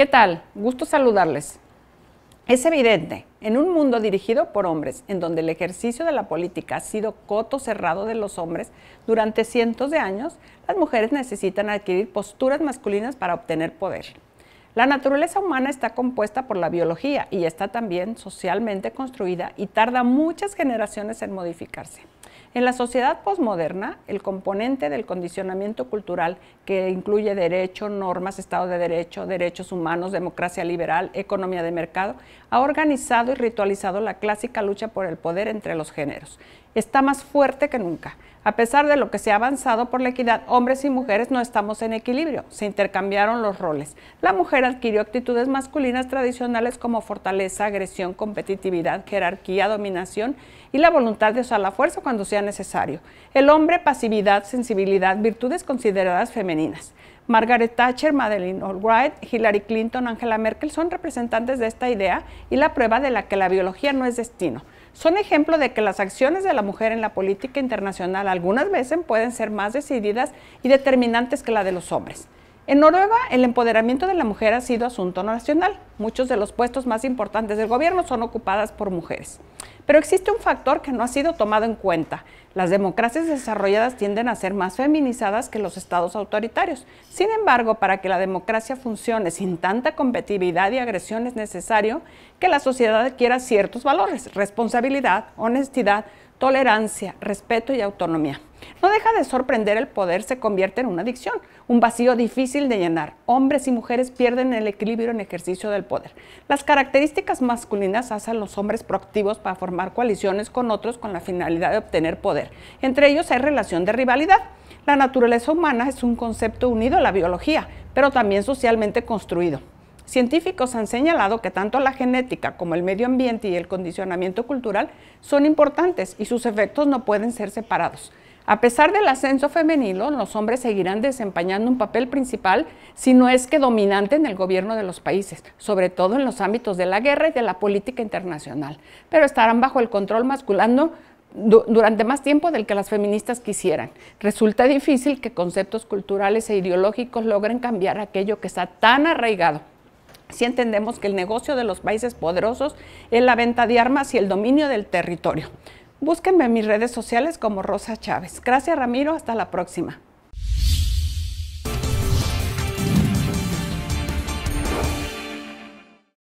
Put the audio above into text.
¿Qué tal? Gusto saludarles. Es evidente, en un mundo dirigido por hombres, en donde el ejercicio de la política ha sido coto cerrado de los hombres durante cientos de años, las mujeres necesitan adquirir posturas masculinas para obtener poder. La naturaleza humana está compuesta por la biología y está también socialmente construida y tarda muchas generaciones en modificarse. En la sociedad posmoderna, el componente del condicionamiento cultural que incluye derecho, normas, Estado de Derecho, derechos humanos, democracia liberal, economía de mercado, ha organizado y ritualizado la clásica lucha por el poder entre los géneros está más fuerte que nunca. A pesar de lo que se ha avanzado por la equidad, hombres y mujeres no estamos en equilibrio, se intercambiaron los roles. La mujer adquirió actitudes masculinas tradicionales como fortaleza, agresión, competitividad, jerarquía, dominación y la voluntad de usar la fuerza cuando sea necesario. El hombre pasividad, sensibilidad, virtudes consideradas femeninas. Margaret Thatcher, Madeleine Albright, Hillary Clinton, Angela Merkel son representantes de esta idea y la prueba de la que la biología no es destino. Son ejemplo de que las acciones de la mujer en la política internacional algunas veces pueden ser más decididas y determinantes que la de los hombres. En Noruega, el empoderamiento de la mujer ha sido asunto nacional. Muchos de los puestos más importantes del gobierno son ocupadas por mujeres. Pero existe un factor que no ha sido tomado en cuenta. Las democracias desarrolladas tienden a ser más feminizadas que los estados autoritarios. Sin embargo, para que la democracia funcione sin tanta competitividad y agresión es necesario que la sociedad adquiera ciertos valores, responsabilidad, honestidad, tolerancia, respeto y autonomía. No deja de sorprender el poder se convierte en una adicción un vacío difícil de llenar. Hombres y mujeres pierden el equilibrio en ejercicio del poder. Las características masculinas hacen a los hombres proactivos para formar coaliciones con otros con la finalidad de obtener poder. Entre ellos hay relación de rivalidad. La naturaleza humana es un concepto unido a la biología, pero también socialmente construido. Científicos han señalado que tanto la genética como el medio ambiente y el condicionamiento cultural son importantes y sus efectos no pueden ser separados. A pesar del ascenso femenino, los hombres seguirán desempeñando un papel principal, si no es que dominante en el gobierno de los países, sobre todo en los ámbitos de la guerra y de la política internacional, pero estarán bajo el control masculino durante más tiempo del que las feministas quisieran. Resulta difícil que conceptos culturales e ideológicos logren cambiar aquello que está tan arraigado. Si entendemos que el negocio de los países poderosos es la venta de armas y el dominio del territorio. Búsquenme en mis redes sociales como Rosa Chávez. Gracias Ramiro, hasta la próxima.